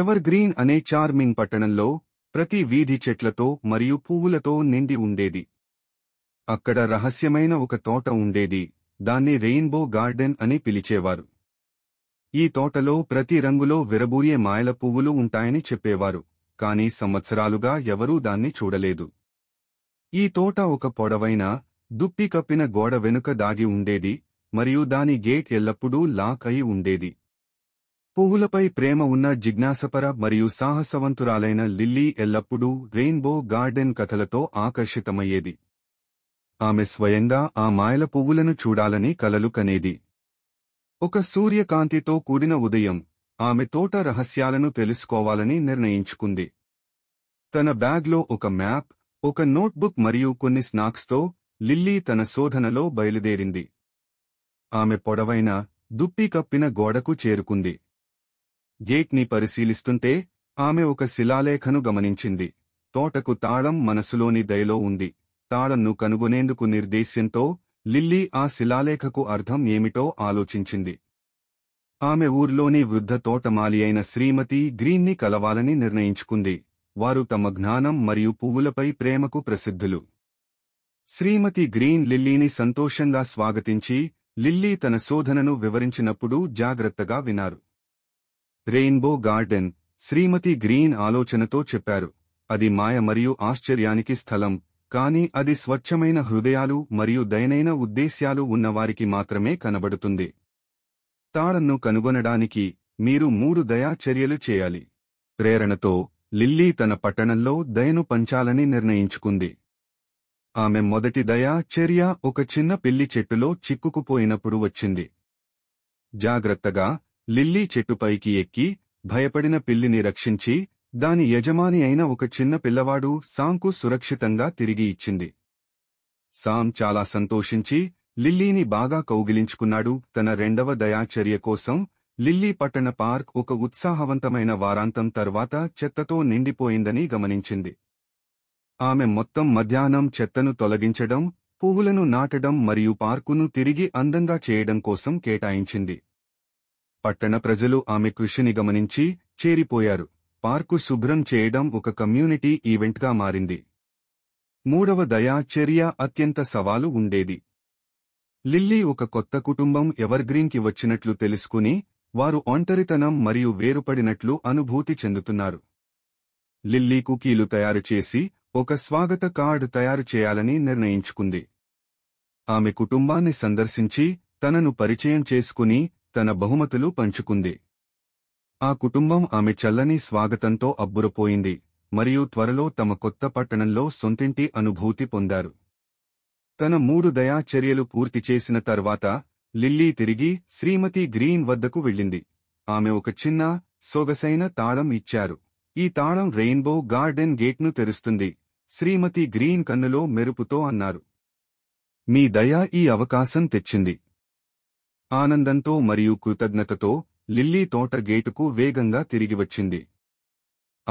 ever green అనే charming పట్టణంలో ప్రతి వీధి చెట్లతో మరియు పువ్వులతో నిండి ఉండేది అక్కడ రహస్యమైన ఒక తోట ఉండేది దాన్ని రెయిన్బో గార్డెన్ అని పిలిచేవారు ఈ తోటలో ప్రతి రంగులో విరబూయే మాయల పువ్వులు ఉంటాయని చెప్పేవారు కాని సంవత్సరాలుగా ఎవరూ దాన్ని చూడలేదు ఈ తోట ఒక పొడవైన దుప్పి కప్పిన గోడ వెనుక దాగి ఉండేది మరియు దాని గేట్ ఎల్లప్పుడూ లాక్ అయి ఉండేది పువ్వులపై ప్రేమ ఉన్న జిజ్ఞాసపర మరియు సాహసవంతురాలైన లిల్లీ ఎల్లప్పుడూ రెయిన్బో గార్డెన్ కథలతో ఆకర్షితమయ్యేది ఆమె స్వయంగా ఆ మాయల పువ్వులను చూడాలని కలలు కనేది ఒక సూర్యకాంతితో కూడిన ఉదయం ఆమె తోట రహస్యాలను తెలుసుకోవాలని నిర్ణయించుకుంది తన బ్యాగ్లో ఒక మ్యాప్ ఒక నోట్బుక్ మరియు కొన్ని స్నాక్స్తో లిల్లీ తన శోధనలో బయలుదేరింది ఆమె పొడవైన దుప్పి కప్పిన గోడకు చేరుకుంది గేట్ని పరిశీలిస్తుంటే ఆమె ఒక శిలాలేఖను గమనించింది తోటకు తాళం మనసులోని దయలో ఉంది తాళంను కనుగొనేందుకు నిర్దేశ్యంతో లిల్లీ ఆ శిలాలేఖకు అర్థం ఏమిటో ఆలోచించింది ఆమె ఊర్లోని వృద్ధ తోటమాలి అయిన శ్రీమతి గ్రీన్ని కలవాలని నిర్ణయించుకుంది వారు తమ జ్ఞానం మరియు పువ్వులపై ప్రేమకు ప్రసిద్ధులు శ్రీమతి గ్రీన్ లిల్లీని సంతోషంగా స్వాగతించి లిల్లీ తన శోధనను వివరించినప్పుడు జాగ్రత్తగా వినారు రెయిన్బో గార్డెన్ శ్రీమతి గ్రీన్ ఆలోచనతో చెప్పారు అది మాయ మరియు ఆశ్చర్యానికి స్థలం కాని అది స్వచ్ఛమైన హృదయాలు మరియు దయనైన ఉద్దేశ్యాలు ఉన్నవారికి మాత్రమే కనబడుతుంది తాడన్ను కనుగొనడానికి మీరు మూడు దయా చర్యలు చేయాలి ప్రేరణతో లిల్లీ తన పట్టణంలో దయను పంచాలని నిర్ణయించుకుంది ఆమె మొదటి దయా చర్య ఒక చిన్న పిల్లి చెట్టులో చిక్కుకుపోయినప్పుడు వచ్చింది జాగ్రత్తగా లిల్లీ చెట్టుపైకి ఎక్కి భయపడిన పిల్లిని రక్షించి దాని యజమాని అయిన ఒక చిన్న పిల్లవాడు సాంకు సురక్షితంగా తిరిగి ఇచ్చింది సాం చాలా సంతోషించి లిల్లీని బాగా కౌగిలించుకున్నాడు తన రెండవ దయాచర్య కోసం లిల్లీ పట్టణ పార్క్ ఒక ఉత్సాహవంతమైన వారాంతం తర్వాత చెత్తతో నిండిపోయిందని గమనించింది ఆమె మొత్తం మధ్యాహ్నం చెత్తను తొలగించడం పువ్వులను నాటడం మరియు పార్కును తిరిగి అందంగా చేయడం కోసం కేటాయించింది పట్టణ ప్రజలు ఆమె కృషిని గమనించి చేరిపోయారు పార్కు శుభ్రం చేయడం ఒక కమ్యూనిటీ ఈవెంట్గా మారింది మూడవ దయాచర్య అత్యంత సవాలు ఉండేది లిల్లీ ఒక కొత్త కుటుంబం ఎవర్గ్రీన్కి వచ్చినట్లు తెలుసుకుని వారు ఒంటరితనం మరియు వేరుపడినట్లు అనుభూతి చెందుతున్నారు లిల్లీ కుకీలు తయారు చేసి ఒక స్వాగత కార్డు తయారు చేయాలని నిర్ణయించుకుంది ఆమె కుటుంబాన్ని సందర్శించి తనను పరిచయం చేసుకుని తన బహుమతులు పంచుకుంది ఆ కుటుంబం ఆమె చల్లని స్వాగతంతో అబ్బురపోయింది మరియు త్వరలో తమ కొత్త పట్టణంలో సొంతింటి అనుభూతి పొందారు తన మూడు దయా చర్యలు పూర్తి చేసిన తర్వాత లిల్లీ తిరిగి శ్రీమతి గ్రీన్ వద్దకు వెళ్ళింది ఆమె ఒక చిన్న సొగసైన తాళం ఇచ్చారు ఈ తాళం రెయిన్బో గార్డెన్ గేట్ను తెరుస్తుంది శ్రీమతి గ్రీన్ కన్నులో మెరుపుతో అన్నారు మీ దయా ఈ అవకాశం తెచ్చింది ఆనందంతో మరియు కృతజ్ఞతతో లిల్లీ తోట గేటుకు వేగంగా తిరిగి వచ్చింది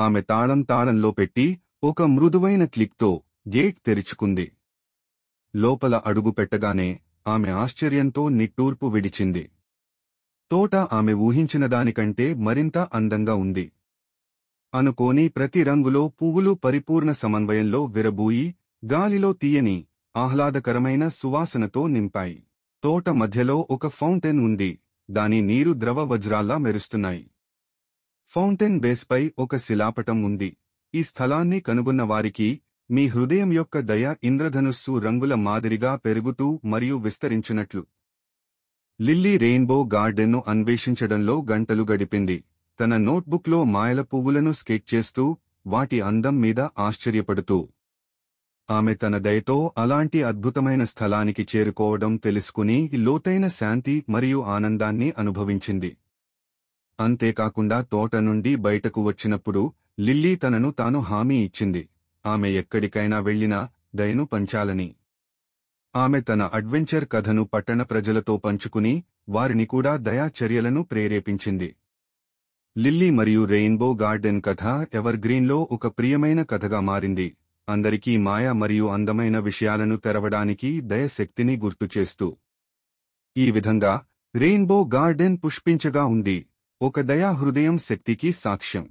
ఆమె తాళం తాళంలో పెట్టి ఒక మృదువైన క్లిక్తో గేట్ తెరుచుకుంది లోపల అడుగు పెట్టగానే ఆమె ఆశ్చర్యంతో నిట్టూర్పు విడిచింది తోట ఆమె ఊహించిన దానికంటే మరింత అందంగా ఉంది అనుకోని ప్రతి రంగులో పువ్వులు పరిపూర్ణ సమన్వయంలో విరబూయి గాలిలో తీయని ఆహ్లాదకరమైన సువాసనతో నింపాయి తోట మధ్యలో ఒక ఫౌంటైన్ ఉంది దాని నీరు ద్రవ వజ్రాల్లా మెరుస్తున్నాయి ఫౌంటైన్ బేస్పై ఒక శిలాపటం ఉంది ఈ స్థలాన్ని కనుగొన్న వారికి మీ హృదయం యొక్క దయ ఇంద్రధనుస్సు రంగుల మాదిరిగా పెరుగుతూ మరియు విస్తరించినట్లు లిల్లీ రెయిన్బో గార్డెన్ను అన్వేషించడంలో గంటలు గడిపింది తన నోట్బుక్లో మాయల పువ్వులను స్కెచ్ చేస్తూ వాటి అందం మీద ఆశ్చర్యపడుతూ ఆమె తన దయతో అలాంటి అద్భుతమైన స్థలానికి చేరుకోవడం తెలుసుకుని లోతైన శాంతి మరియు ఆనందాన్ని అనుభవించింది అంతేకాకుండా తోట నుండి బయటకు వచ్చినప్పుడు లిల్లీ తనను తాను హామీ ఇచ్చింది ఆమె ఎక్కడికైనా వెళ్లినా దయను పంచాలని ఆమె తన అడ్వెంచర్ కథను పట్టణ ప్రజలతో పంచుకుని వారిని కూడా దయా చర్యలను ప్రేరేపించింది లిల్లీ మరియు రెయిన్బో గార్డెన్ కథ ఎవర్ గ్రీన్లో ఒక ప్రియమైన కథగా మారింది అందరికీ మాయ మరియు అందమైన విషయాలను తెరవడానికి దయశక్తిని గుర్తుచేస్తూ ఈ విధంగా రెయిన్బో గార్డెన్ పుష్పించగా ఉంది ఒక దయా హృదయం శక్తికి సాక్ష్యం